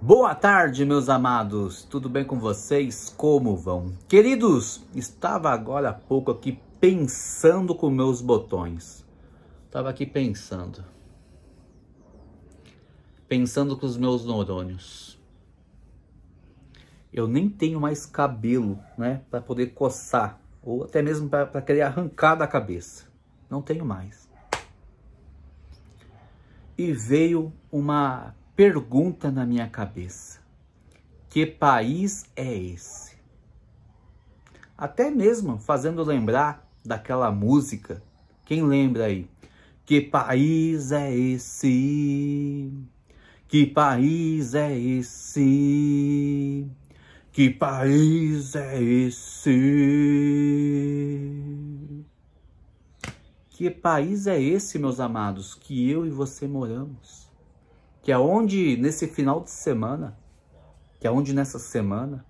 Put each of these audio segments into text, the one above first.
Boa tarde, meus amados. Tudo bem com vocês? Como vão? Queridos, estava agora há pouco aqui pensando com meus botões. Estava aqui pensando. Pensando com os meus neurônios. Eu nem tenho mais cabelo, né, para poder coçar ou até mesmo para querer arrancar da cabeça. Não tenho mais. E veio uma pergunta na minha cabeça: que país é esse? Até mesmo fazendo lembrar daquela música. Quem lembra aí? Que país é esse? Que país é esse? Que país é esse? Que país é esse, meus amados, que eu e você moramos? que aonde é nesse final de semana, que aonde é nessa semana,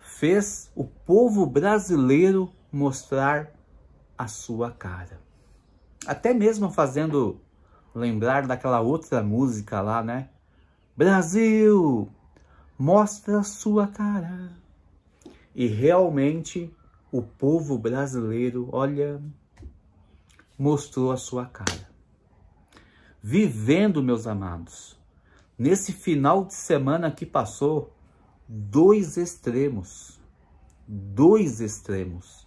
fez o povo brasileiro mostrar a sua cara. Até mesmo fazendo lembrar daquela outra música lá, né? Brasil, mostra a sua cara. E realmente o povo brasileiro, olha, mostrou a sua cara vivendo, meus amados. Nesse final de semana que passou, dois extremos, dois extremos,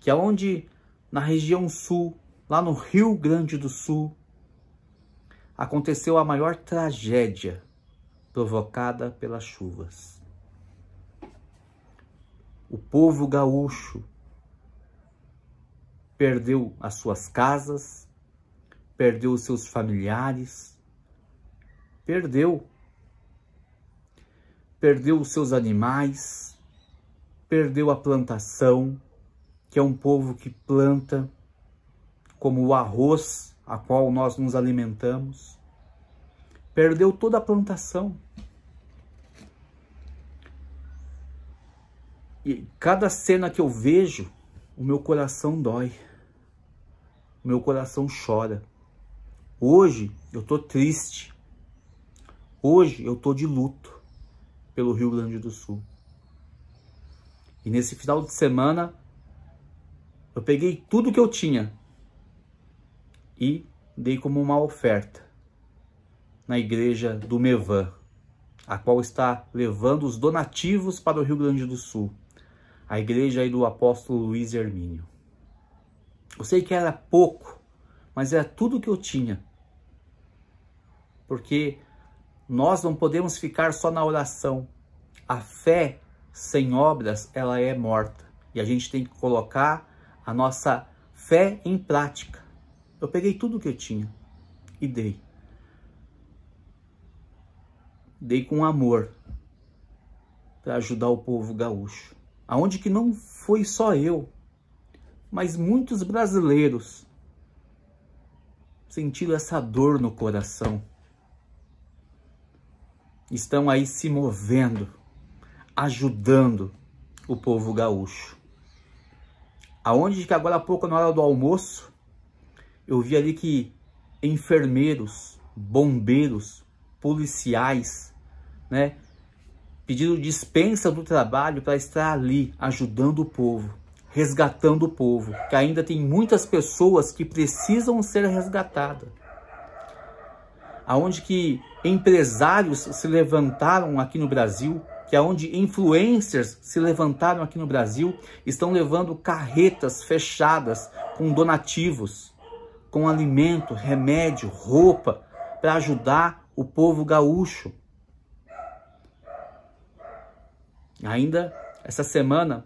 que aonde é onde, na região sul, lá no Rio Grande do Sul, aconteceu a maior tragédia provocada pelas chuvas. O povo gaúcho perdeu as suas casas, perdeu os seus familiares, perdeu. Perdeu os seus animais, perdeu a plantação, que é um povo que planta como o arroz a qual nós nos alimentamos. Perdeu toda a plantação. E cada cena que eu vejo, o meu coração dói. O meu coração chora. Hoje eu tô triste. Hoje eu tô de luto pelo Rio Grande do Sul. E nesse final de semana eu peguei tudo que eu tinha e dei como uma oferta na igreja do Mevan, a qual está levando os donativos para o Rio Grande do Sul, a igreja aí do apóstolo Luiz Hermínio. Eu sei que era pouco, mas era tudo que eu tinha porque nós não podemos ficar só na oração. A fé sem obras, ela é morta. E a gente tem que colocar a nossa fé em prática. Eu peguei tudo que eu tinha e dei. Dei com amor para ajudar o povo gaúcho. Aonde que não foi só eu, mas muitos brasileiros sentiram essa dor no coração estão aí se movendo, ajudando o povo gaúcho. Aonde que agora há pouco, na hora do almoço, eu vi ali que enfermeiros, bombeiros, policiais, né, pedindo dispensa do trabalho para estar ali ajudando o povo, resgatando o povo, que ainda tem muitas pessoas que precisam ser resgatadas aonde que empresários se levantaram aqui no Brasil, que aonde é influencers se levantaram aqui no Brasil, estão levando carretas fechadas com donativos, com alimento, remédio, roupa para ajudar o povo gaúcho. Ainda essa semana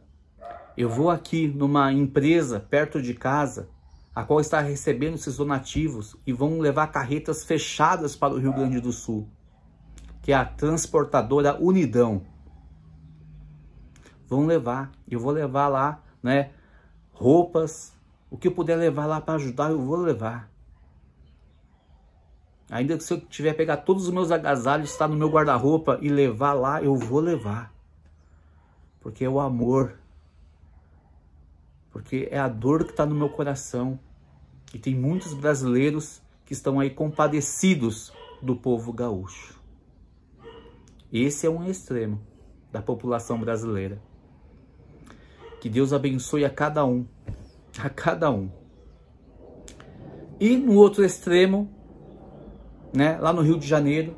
eu vou aqui numa empresa perto de casa a qual está recebendo esses donativos e vão levar carretas fechadas para o Rio Grande do Sul, que é a transportadora Unidão. Vão levar, eu vou levar lá, né, roupas, o que eu puder levar lá para ajudar, eu vou levar. Ainda que se eu tiver pegar todos os meus agasalhos, estar no meu guarda-roupa e levar lá, eu vou levar. Porque é o amor. Porque é a dor que está no meu coração e tem muitos brasileiros que estão aí compadecidos do povo gaúcho. Esse é um extremo da população brasileira. Que Deus abençoe a cada um, a cada um. E no outro extremo, né, lá no Rio de Janeiro,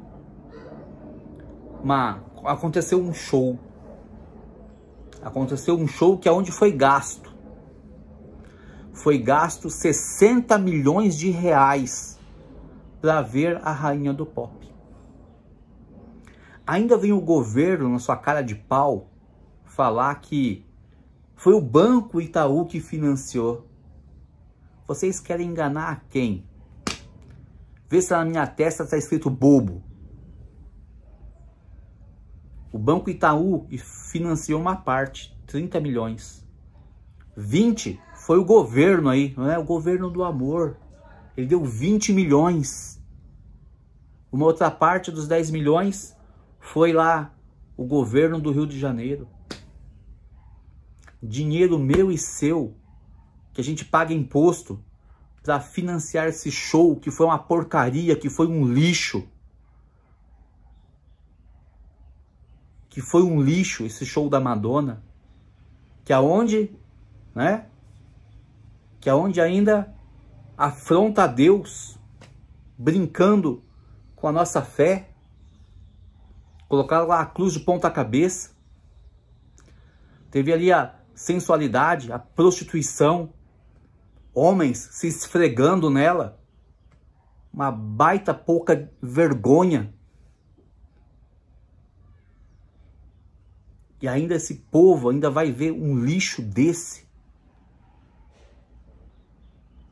uma, aconteceu um show. Aconteceu um show que aonde é foi gasto foi gasto 60 milhões de reais para ver a rainha do pop. Ainda vem o governo, na sua cara de pau, falar que foi o Banco Itaú que financiou. Vocês querem enganar a quem? Vê se na minha testa está escrito bobo. O Banco Itaú financiou uma parte, 30 milhões. 20 foi o governo aí, não é? O governo do amor. Ele deu 20 milhões. Uma outra parte dos 10 milhões foi lá o governo do Rio de Janeiro. Dinheiro meu e seu que a gente paga imposto para financiar esse show que foi uma porcaria, que foi um lixo. Que foi um lixo esse show da Madonna. Que aonde, né? que é onde ainda afronta a Deus, brincando com a nossa fé, colocaram lá a cruz de ponta cabeça, teve ali a sensualidade, a prostituição, homens se esfregando nela, uma baita pouca vergonha. E ainda esse povo ainda vai ver um lixo desse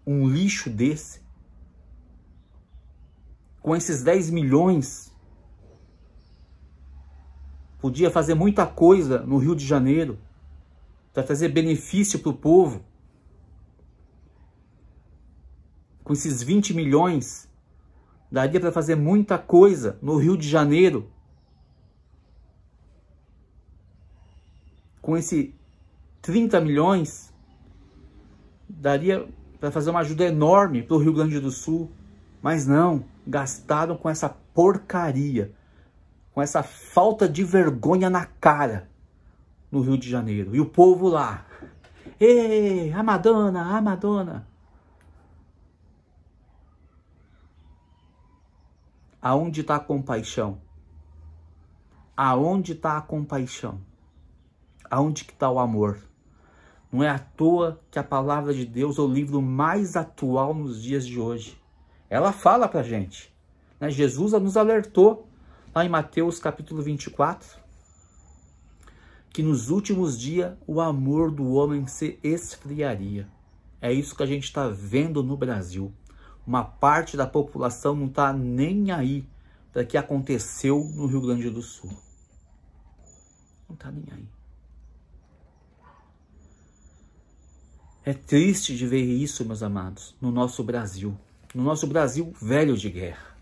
um lixo desse? Com esses 10 milhões, podia fazer muita coisa no Rio de Janeiro para trazer benefício para o povo. Com esses 20 milhões, daria para fazer muita coisa no Rio de Janeiro. Com esse 30 milhões, daria para fazer uma ajuda enorme para o Rio Grande do Sul. Mas não, gastaram com essa porcaria, com essa falta de vergonha na cara no Rio de Janeiro. E o povo lá, ei, a Madonna, a Madonna. Aonde está a compaixão? Aonde está a compaixão? Aonde que está o amor? Não é à toa que a palavra de Deus é o livro mais atual nos dias de hoje. Ela fala para a gente. Né? Jesus nos alertou lá em Mateus capítulo 24 que nos últimos dias o amor do homem se esfriaria. É isso que a gente está vendo no Brasil. Uma parte da população não está nem aí para o que aconteceu no Rio Grande do Sul. Não está nem aí. É triste de ver isso, meus amados, no nosso Brasil, no nosso Brasil velho de guerra.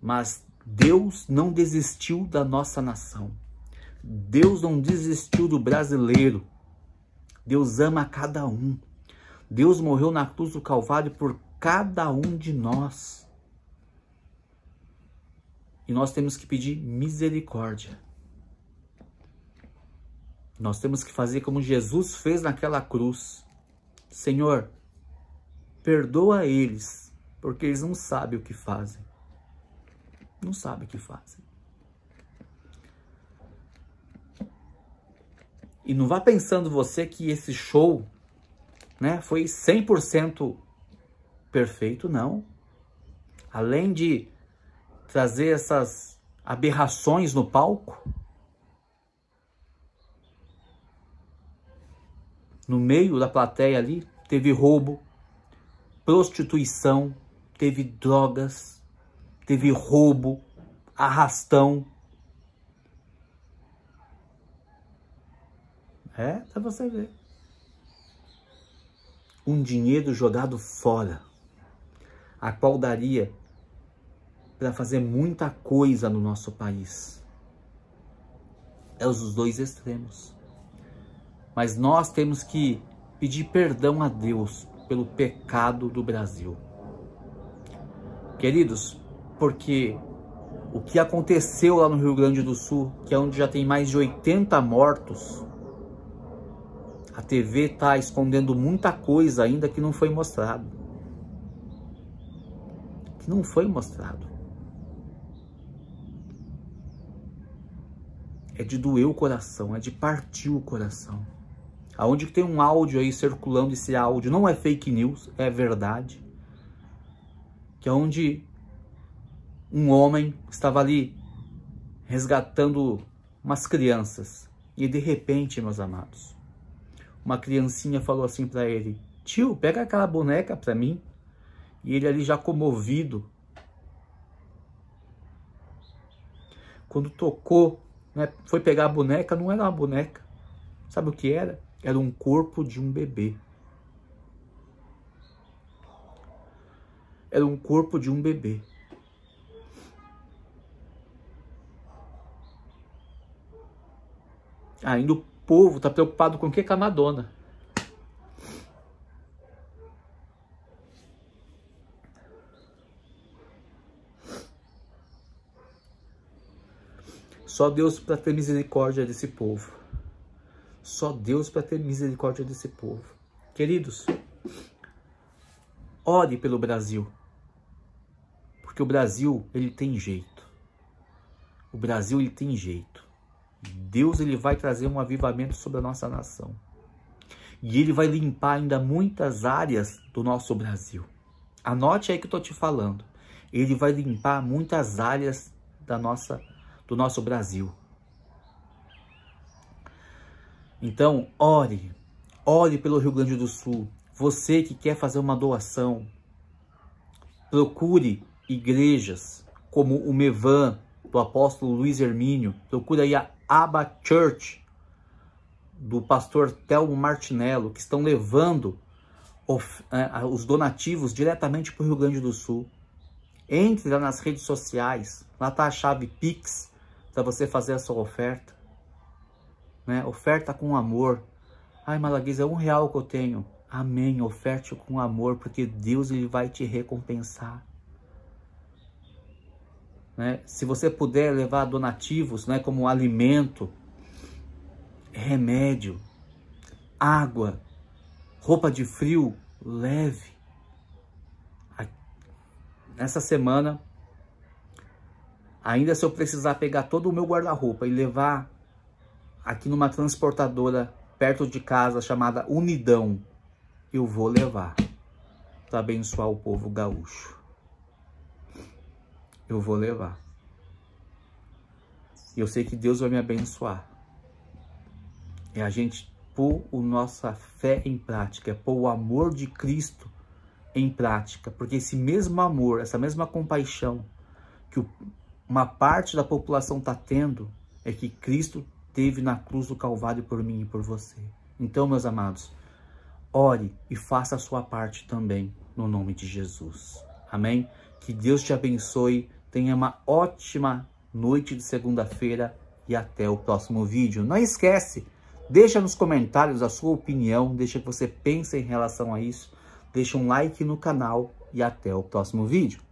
Mas Deus não desistiu da nossa nação. Deus não desistiu do brasileiro. Deus ama cada um. Deus morreu na cruz do Calvário por cada um de nós. E nós temos que pedir misericórdia nós temos que fazer como Jesus fez naquela cruz. Senhor, perdoa eles, porque eles não sabem o que fazem. Não sabem o que fazem. E não vá pensando você que esse show né, foi 100% perfeito, não. Além de trazer essas aberrações no palco, no meio da plateia ali, teve roubo, prostituição, teve drogas, teve roubo, arrastão. É, para você ver. Um dinheiro jogado fora, a qual daria para fazer muita coisa no nosso país. É os dois extremos. Mas nós temos que pedir perdão a Deus pelo pecado do Brasil. Queridos, porque o que aconteceu lá no Rio Grande do Sul, que é onde já tem mais de 80 mortos, a TV está escondendo muita coisa ainda que não foi mostrado. Que não foi mostrado. É de doer o coração, é de partir o coração aonde tem um áudio aí circulando, esse áudio não é fake news, é verdade, que é onde um homem estava ali resgatando umas crianças e de repente, meus amados, uma criancinha falou assim para ele: "Tio, pega aquela boneca para mim". E ele ali já comovido, quando tocou, né, foi pegar a boneca, não era uma boneca. Sabe o que era? Era um corpo de um bebê. Era um corpo de um bebê. Ah, ainda o povo está preocupado com o que com a Madonna. Só Deus para ter misericórdia desse povo. Só Deus para ter misericórdia desse povo. Queridos, ore pelo Brasil. Porque o Brasil, ele tem jeito. O Brasil, ele tem jeito. Deus, ele vai trazer um avivamento sobre a nossa nação. E ele vai limpar ainda muitas áreas do nosso Brasil. Anote aí que eu tô te falando. Ele vai limpar muitas áreas da nossa do nosso Brasil. Então, ore, ore pelo Rio Grande do Sul. Você que quer fazer uma doação, procure igrejas como o Mevan, do apóstolo Luiz Hermínio, procure aí a Abba Church, do pastor Telmo Martinello, que estão levando é, os donativos diretamente para o Rio Grande do Sul. Entre lá nas redes sociais, lá está a chave Pix para você fazer a sua oferta né? Oferta com amor. Ai, Malaguisa, é um real que eu tenho. Amém, oferte com amor, porque Deus ele vai te recompensar. Né? Se você puder levar donativos, né, como alimento, remédio, água, roupa de frio, leve. Nessa semana, ainda se eu precisar pegar todo o meu guarda-roupa e levar aqui numa transportadora perto de casa chamada Unidão. Eu vou levar para abençoar o povo gaúcho. Eu vou levar. E eu sei que Deus vai me abençoar. É a gente pôr a nossa fé em prática, é pôr o amor de Cristo em prática, porque esse mesmo amor, essa mesma compaixão que uma parte da população está tendo, é que Cristo teve na cruz do Calvário por mim e por você. Então, meus amados, ore e faça a sua parte também, no nome de Jesus. Amém? Que Deus te abençoe, tenha uma ótima noite de segunda-feira e até o próximo vídeo. Não esquece, deixa nos comentários a sua opinião, deixa que você pensa em relação a isso, deixa um like no canal e até o próximo vídeo.